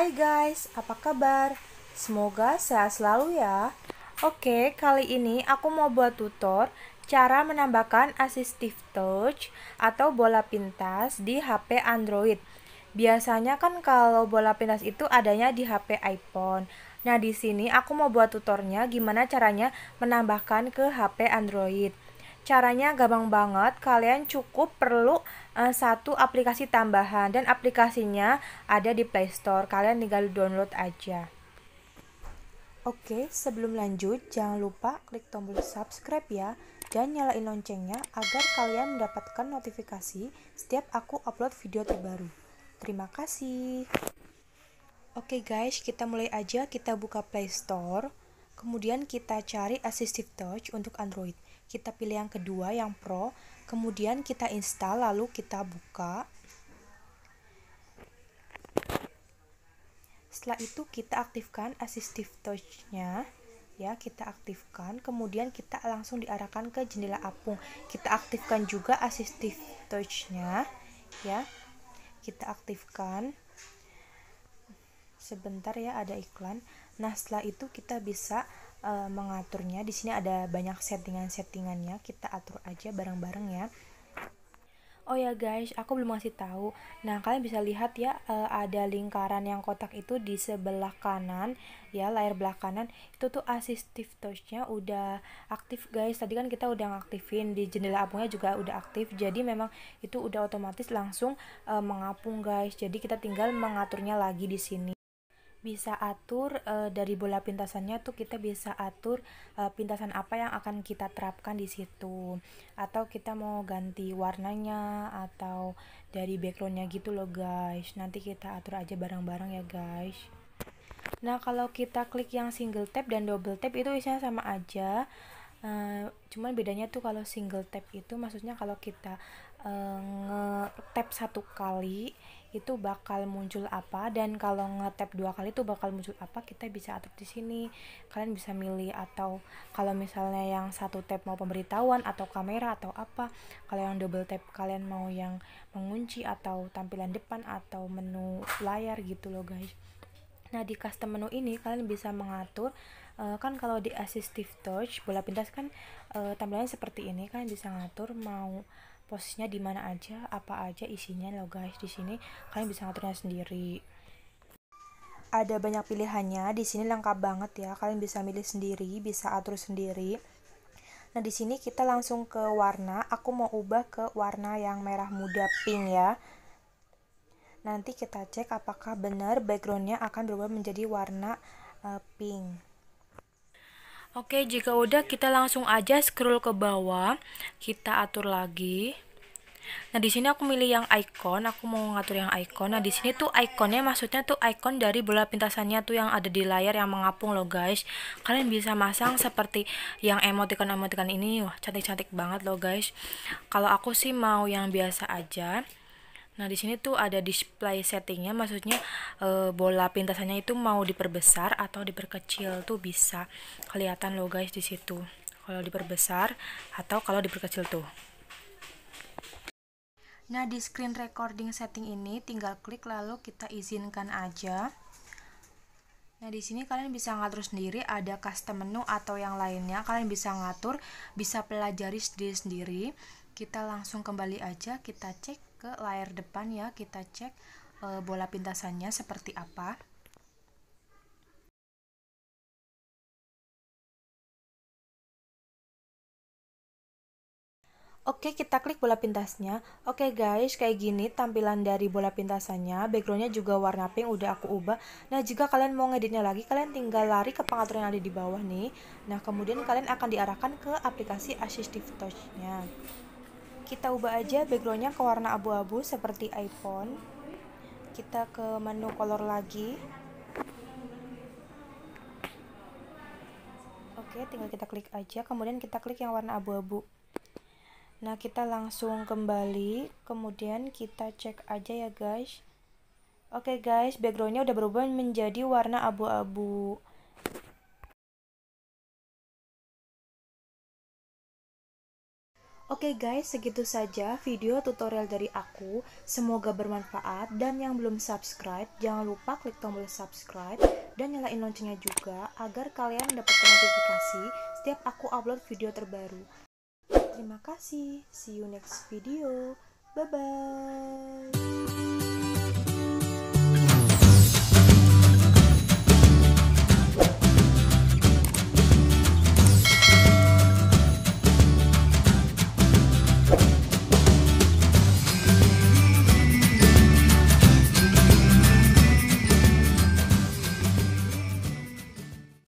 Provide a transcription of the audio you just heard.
Hai guys, apa kabar? Semoga sehat selalu ya. Oke, kali ini aku mau buat tutor cara menambahkan assistive touch atau bola pintas di HP Android. Biasanya kan kalau bola pintas itu adanya di HP iPhone. Nah, di sini aku mau buat tutornya gimana caranya menambahkan ke HP Android. Caranya gampang banget, kalian cukup perlu uh, satu aplikasi tambahan dan aplikasinya ada di Play Store. Kalian tinggal download aja. Oke, sebelum lanjut jangan lupa klik tombol subscribe ya dan nyalain loncengnya agar kalian mendapatkan notifikasi setiap aku upload video terbaru. Terima kasih. Oke guys, kita mulai aja kita buka Play Store. Kemudian kita cari Assistive Touch untuk Android kita pilih yang kedua yang pro kemudian kita install lalu kita buka setelah itu kita aktifkan assistive touch-nya ya kita aktifkan kemudian kita langsung diarahkan ke jendela apung kita aktifkan juga assistive touch-nya ya kita aktifkan sebentar ya ada iklan nah setelah itu kita bisa uh, mengaturnya. Di sini ada banyak settingan-settingannya. Kita atur aja bareng-bareng ya. Oh ya guys, aku belum ngasih tahu. Nah, kalian bisa lihat ya uh, ada lingkaran yang kotak itu di sebelah kanan ya, layar belah kanan. Itu tuh assistive touch-nya udah aktif guys. Tadi kan kita udah ngaktifin di jendela apungnya juga udah aktif. Jadi memang itu udah otomatis langsung uh, mengapung guys. Jadi kita tinggal mengaturnya lagi di sini bisa atur e, dari bola pintasannya tuh kita bisa atur e, pintasan apa yang akan kita terapkan di situ atau kita mau ganti warnanya atau dari backgroundnya gitu loh guys nanti kita atur aja barang-barang ya guys nah kalau kita klik yang single tap dan double tap itu isinya sama aja e, cuman bedanya tuh kalau single tap itu maksudnya kalau kita e, nge tap satu kali itu bakal muncul apa dan kalau ngetap dua kali itu bakal muncul apa kita bisa atur di sini kalian bisa milih atau kalau misalnya yang satu tap mau pemberitahuan atau kamera atau apa kalau yang double tap kalian mau yang mengunci atau tampilan depan atau menu layar gitu loh guys nah di custom menu ini kalian bisa mengatur uh, kan kalau di assistive touch bola pintas kan uh, tampilannya seperti ini kalian bisa ngatur mau posisinya di mana aja, apa aja isinya lo guys di sini. Kalian bisa ngaturnya sendiri. Ada banyak pilihannya, di sini lengkap banget ya. Kalian bisa milih sendiri, bisa atur sendiri. Nah, di sini kita langsung ke warna. Aku mau ubah ke warna yang merah muda pink ya. Nanti kita cek apakah benar backgroundnya akan berubah menjadi warna uh, pink. Oke, jika udah kita langsung aja scroll ke bawah, kita atur lagi. Nah, di sini aku milih yang icon, aku mau ngatur yang icon. Nah, di sini tuh iconnya maksudnya tuh icon dari bola pintasannya tuh yang ada di layar yang mengapung loh, guys. Kalian bisa masang seperti yang emoticon-emoticon ini. Wah, cantik-cantik banget loh, guys. Kalau aku sih mau yang biasa aja. Nah, di sini tuh ada display settingnya, maksudnya e, bola pintasannya itu mau diperbesar atau diperkecil tuh bisa kelihatan loh guys di situ. Kalau diperbesar atau kalau diperkecil tuh. Nah, di screen recording setting ini tinggal klik lalu kita izinkan aja. Nah, di sini kalian bisa ngatur sendiri ada custom menu atau yang lainnya. Kalian bisa ngatur, bisa pelajari sendiri-sendiri kita langsung kembali aja kita cek ke layar depan ya kita cek e, bola pintasannya seperti apa Oke, kita klik bola pintasnya. Oke guys, kayak gini tampilan dari bola pintasannya. Backgroundnya juga warna pink, udah aku ubah. Nah, jika kalian mau ngeditnya lagi, kalian tinggal lari ke pengaturan yang ada di bawah nih. Nah, kemudian kalian akan diarahkan ke aplikasi Assistive Touch-nya kita ubah aja backgroundnya ke warna abu-abu seperti iPhone kita ke menu color lagi oke tinggal kita klik aja kemudian kita klik yang warna abu-abu nah kita langsung kembali kemudian kita cek aja ya guys oke guys backgroundnya udah berubah menjadi warna abu-abu Oke okay guys, segitu saja video tutorial dari aku. Semoga bermanfaat dan yang belum subscribe, jangan lupa klik tombol subscribe dan nyalain loncengnya juga agar kalian dapat notifikasi setiap aku upload video terbaru. Terima kasih. See you next video. Bye bye.